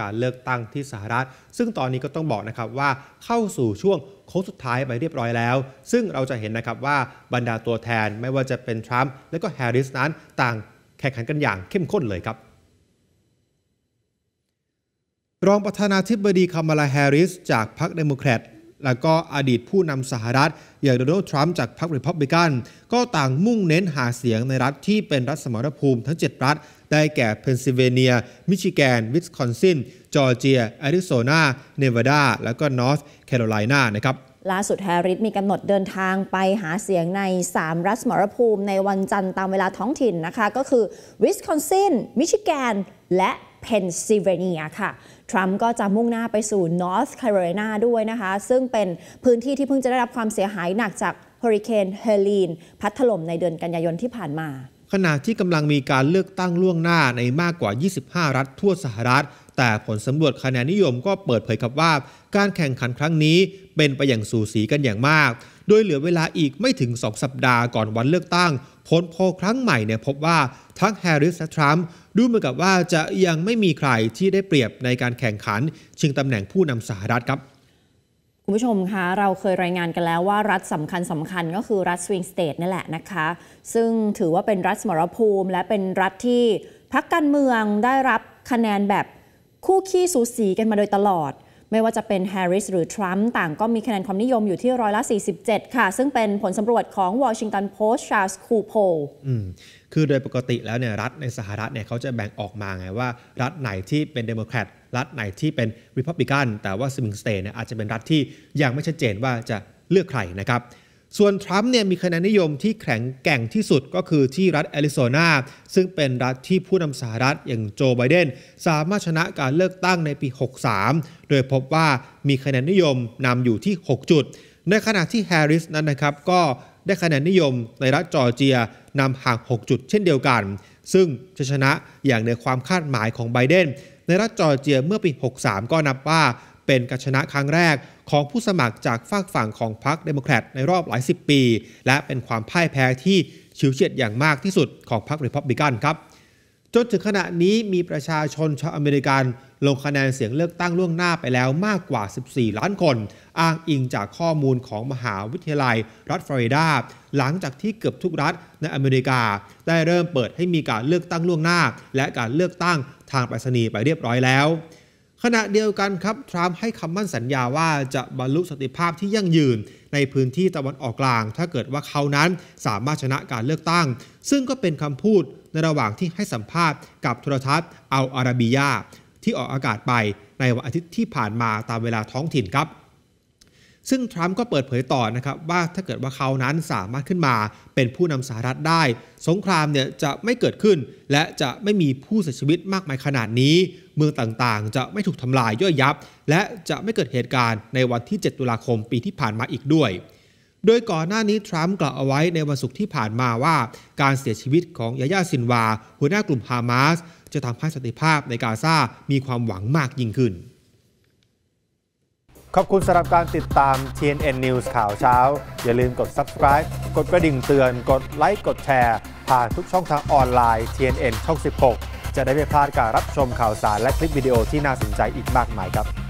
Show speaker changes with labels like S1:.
S1: การเลือกตั้งที่สหรัฐ ซึ่งตอนนี้ก็ต้องบอกนะครับว่าเข้าสู่ช่วงโค้งสุดท้ายไปเรียบร้อยแล้ว ซึ่งเราจะเห็นนะครับว่าบรรดาตัวแทนไม่ว่าจะเป็น ทรัมป์และก็แฮร์ริสนั้นต่างแข่งขันกันอย่างเข้มข้นเลยครับ รองประธานาธิบดีคามาลาแฮร์ริสจากพรรคเดโมแครตและก็อดีตผู้นำสหรัฐอย่างโดนัลด์ทรัมป์จากพรรครีพับลิกันก็ต่างมุ่งเน้นหาเสียงในรัฐที่เป็นรัฐสมรภูมิทั้ง7รัฐได้แก่เพนซิลเวเนีย มิชิแกน วิสคอนซิน จอร์เจียแอริโซนา เนวาดา แล้วก็นอร์ทแคโรไลนา นะครับ
S2: ล่าสุดแฮริสมีกำหนดเดินทางไปหาเสียงใน 3 รัฐสมรภูมิในวันจันทร์ตามเวลาท้องถิ่นนะคะ ก็คือวิสคอนซิน มิชิแกน และเพนซิลเวเนียค่ะ ทรัมป์ก็จะมุ่งหน้าไปสู่นอร์ทแคโรไลนาด้วยนะคะ ซึ่งเป็นพื้นที่ที่เพิ่งจะได้รับความเสียหายหนักจากเฮอริเคนเฮลีน พัดถล่มในเดือนกันยายนที่ผ่านมา
S1: ขณะที่กำลังมีการเลือกตั้งล่วงหน้าในมากกว่า 25 รัฐทั่วสหรัฐ แต่ผลสำรวจคะแนนนิยมก็เปิดเผยกับว่า การแข่งขันครั้งนี้เป็นไปอย่างสูสีกันอย่างมาก โดยเหลือเวลาอีกไม่ถึง 2 สัปดาห์ก่อนวันเลือกตั้งผลโพลครั้งใหม่เนี่ยพบว่าทั้งแฮร์ริสและทรัมป์ดูเหมือนกับว่าจะยังไม่มีใครที่ได้เปรียบในการแข่งขันชิงตำแหน่งผู้นำสหรัฐครับ
S2: คุณผู้ชมคะเราเคยรายงานกันแล้วว่ารัฐสำคัญสำคัญก็คือรัฐสวิงสเตทนี่แหละนะคะ ซึ่งถือว่าเป็นรัฐสมรภูมิ และเป็นรัฐที่พักการเมืองได้รับคะแนนแบบคู่ขี้สูสีกันมาโดยตลอด ไม่ว่าจะเป็นแฮร์ริสหรือทรัมป์ต่างก็มีคะแนนความนิยมอยู่ที่ร้อยละ47 ค่ะ ซึ่งเป็นผลสำรวจของ Washington Post Charles c o u p o l
S1: คือโดยปกติแล้วเนี่ยรัฐในสหรัฐเนี่ยเขาจะแบ่งออกมาไงว่ารัฐไหนที่เป็นเดโมแครตรัฐไหนที่เป็นริพับบิกันแต่ว่าสมิงสเตย์เนี่ยอาจจะเป็นรัฐที่ยังไม่ชัดเจนว่าจะเลือกใครนะครับส่วนทรัมป์เนี่ยมีคะแนนนิยมที่แข็งแกร่งที่สุดก็คือที่รัฐแอริโซนา ซึ่งเป็นรัฐที่ผู้นำสหรัฐอย่างโจไบเดน สามารถชนะการเลือกตั้งในปี 63 โดยพบว่ามีคะแนนนิยมนำอยู่ที่6จุดในขณะที่แฮร์ริสนั้นนะครับก็ได้คะแนนนิยมในรัฐจอร์เจียนำห่าง 6 จุดเช่นเดียวกัน ซึ่งจะชนะอย่างเหนือความคาดหมายของไบเดนในรัฐจอร์เจียเมื่อปี 63 ก็นับว่าเป็นการชนะครั้งแรกของผู้สมัครจากฝากฝั่งของพรรคเดโมแครตในรอบหลายสิบปี และเป็นความพ่ายแพ้ที่ชิวเฉียดอย่างมากที่สุดของพรรครีพับลิกันครับจนถึงขณะนี้มีประชาชนชาวอเมริกัน ลงคะแนนเสียงเลือกตั้งล่วงหน้าไปแล้วมากกว่า 14 ล้านคน อ้างอิงจากข้อมูลของมหาวิทยาลัยรัฐฟลอริดาหลังจากที่เกือบทุกรัฐในอเมริกา ได้เริ่มเปิดให้มีการเลือกตั้งล่วงหน้า และการเลือกตั้งทางไปรษณีย์ไปเรียบร้อยแล้ว ขณะเดียวกันครับทรัมป์ให้คำมั่นสัญญาว่าจะบรรลุสติภาพที่ยั่งยืนในพื้นที่ตะวันออกกลาง ถ้าเกิดว่าเขานั้นสามารถชนะการเลือกตั้ง ซึ่งก็เป็นคำพูดระหว่างที่ให้สัมภาษณ์กับโทรทัศน์เอาอาราบียาที่ออกอากาศไปในวันอาทิตย์ที่ผ่านมาตามเวลาท้องถิ่นครับ ซึ่งทรัมป์ก็เปิดเผยต่อนะครับว่าถ้าเกิดว่าเขานั้นสามารถขึ้นมาเป็นผู้นำสหรัฐได้ สงครามเนี่ยจะไม่เกิดขึ้น และจะไม่มีผู้เสียชีวิตมากมายขนาดนี้ เมืองต่างๆ จะไม่ถูกทำลายย่อยยับ และจะไม่เกิดเหตุการณ์ในวันที่ 7 ตุลาคมปีที่ผ่านมาอีกด้วยโดยก่อนหน้านี้ ทรัมป์กล่าวเอาไว้ในวันศุกร์ที่ผ่านมาว่า การเสียชีวิตของยายาซินวา หัวหน้ากลุ่มฮามาส จะทำให้สันติภาพในกาซามีความหวังมากยิ่งขึ้น ขอบคุณสำหรับการติดตาม TNN News ข่าวเช้า อย่าลืมกด subscribe กดกระดิ่งเตือน กดไลค์ กดแชร์ผ่านทุกช่องทางออนไลน์ TNN ช่อง 16 จะได้ไม่พลาดการรับชมข่าวสารและคลิปวิดีโอที่น่าสนใจอีกมากมายครับ